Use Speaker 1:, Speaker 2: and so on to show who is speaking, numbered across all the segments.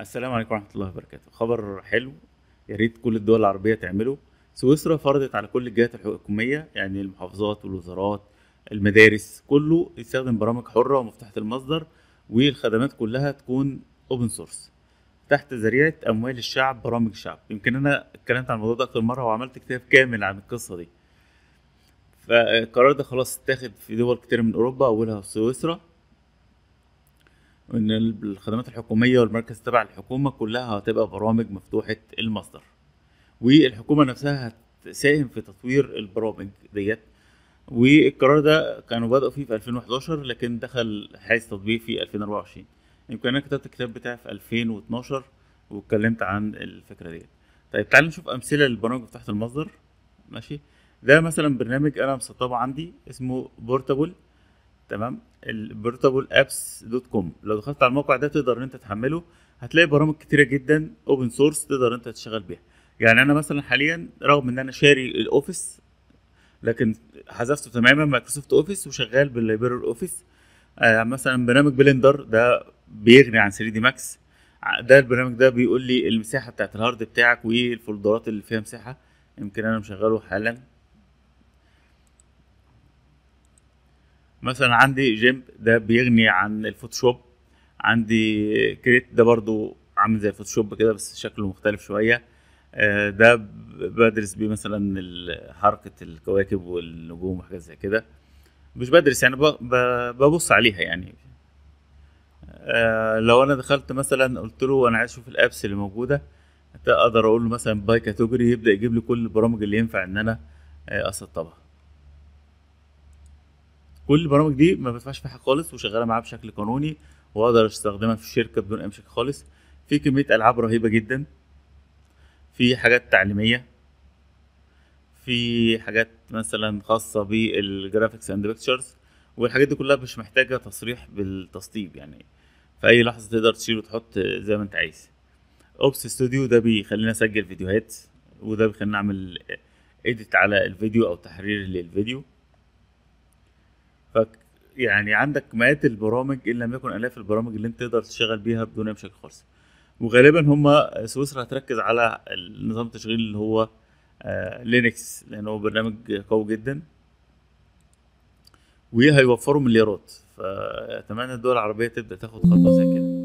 Speaker 1: السلام عليكم ورحمه الله وبركاته خبر حلو يا ريت كل الدول العربيه تعمله سويسرا فرضت على كل الجهات الحكوميه يعني المحافظات والوزارات المدارس كله يستخدم برامج حره ومفتوحه المصدر والخدمات كلها تكون اوبن سورس تحت ذريعه اموال الشعب برامج الشعب يمكن انا اتكلمت عن الموضوع ده اكتر مره وعملت كتاب كامل عن القصه دي فالقرار ده خلاص اتاخد في دول كتير من اوروبا اولها سويسرا ان الخدمات الحكوميه والمركز تبع الحكومه كلها هتبقى برامج مفتوحه المصدر والحكومه نفسها هتساهم في تطوير البرامج ديت والقرار ده كانوا بدأوا فيه في 2011 لكن دخل حيز تطبيق في 2024 يمكن انا كتبت الكتاب بتاعي في 2012 واتكلمت عن الفكره ديت طيب تعال نشوف امثله للبرامج تحت المصدر ماشي ده مثلا برنامج انا مسطبه عندي اسمه بورتابل تمام البورتابل ابس دوت كوم لو دخلت على الموقع ده تقدر ان انت تحمله هتلاقي برامج كتيره جدا اوبن سورس تقدر انت تشتغل بيها يعني انا مثلا حاليا رغم ان انا شاري الاوفيس لكن حذفته تماما مايكروسوفت اوفيس وشغال باللايبراري اوفيس آه مثلا برنامج بلندر ده بيغني عن 3 دي ماكس ده البرنامج ده بيقول لي المساحه بتاعت الهارد بتاعك وايه الفولدرات اللي فيها مساحه يمكن انا مشغله حالا مثلا عندي جيمب ده بيغني عن الفوتوشوب عندي كريت ده برضو عامل زي الفوتوشوب كده بس شكله مختلف شويه آه، ده بدرس بيه مثلا حركه الكواكب والنجوم وحاجات زي كده مش بدرس يعني ببص عليها يعني آه، لو انا دخلت مثلا قلت له انا عايز اشوف الابس اللي موجوده اقدر اقول له مثلا باي كاتيجوري يبدا يجيب لي كل البرامج اللي ينفع ان انا اسطبها آه، كل البرامج دي ما بدفعش فيها خالص وشغاله معاه بشكل قانوني واقدر استخدمها في الشركه بدون اي مشاكل خالص في كميه العاب رهيبه جدا في حاجات تعليميه في حاجات مثلا خاصه بالجرافيكس اند بيكتشرز والحاجات دي كلها مش محتاجه تصريح بالتسطيب يعني في اي لحظه تقدر تشيل وتحط زي ما انت عايز اوبس ستوديو ده بيخلينا اسجل فيديوهات وده بيخلينا نعمل ايديت على الفيديو او تحرير للفيديو ف يعني عندك مئات البرامج ان لم يكن الاف البرامج اللي انت تقدر تشتغل بيها بدون اي مشاكل خالص وغالبا هم سويسرا هتركز على نظام التشغيل اللي هو آه، لينكس لان هو برنامج قوي جدا وهيوفروا مليارات فاتمنى الدول العربيه تبدا تاخد خطوه زي كده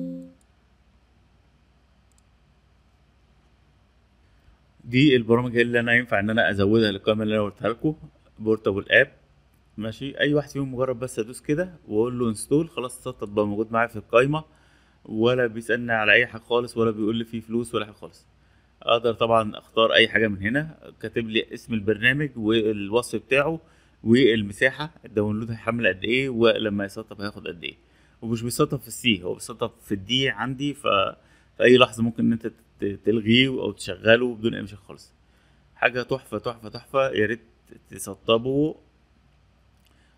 Speaker 1: دي البرامج اللي انا ينفع ان انا ازودها للقائمه اللي انا قلتها لكم بورتابل اب ماشي اي واحد فيهم مجرد بس ادوس كده واقول له انستول خلاص السطة بقى موجود معايا في القايمه ولا بيسالني على اي حاجه خالص ولا بيقول لي فيه فلوس ولا حاجه خالص اقدر طبعا اختار اي حاجه من هنا كاتب لي اسم البرنامج والوصف بتاعه والمساحه الداونلود هيحمل قد ايه ولما يسطب هياخد قد ايه ومش بيسطب في السي هو بيسطب في الدي عندي ف في اي لحظه ممكن ان انت تلغيه او تشغله بدون اي مشاكل خالص حاجه تحفه تحفه تحفه يا ريت تسطبه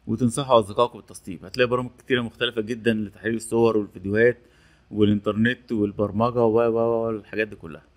Speaker 1: وتنصحوا اصدقائكم بالتصطيب هتلاقي برامج كتيره مختلفه جدا لتحليل الصور والفيديوهات والانترنت والبرمجه و الحاجات دي كلها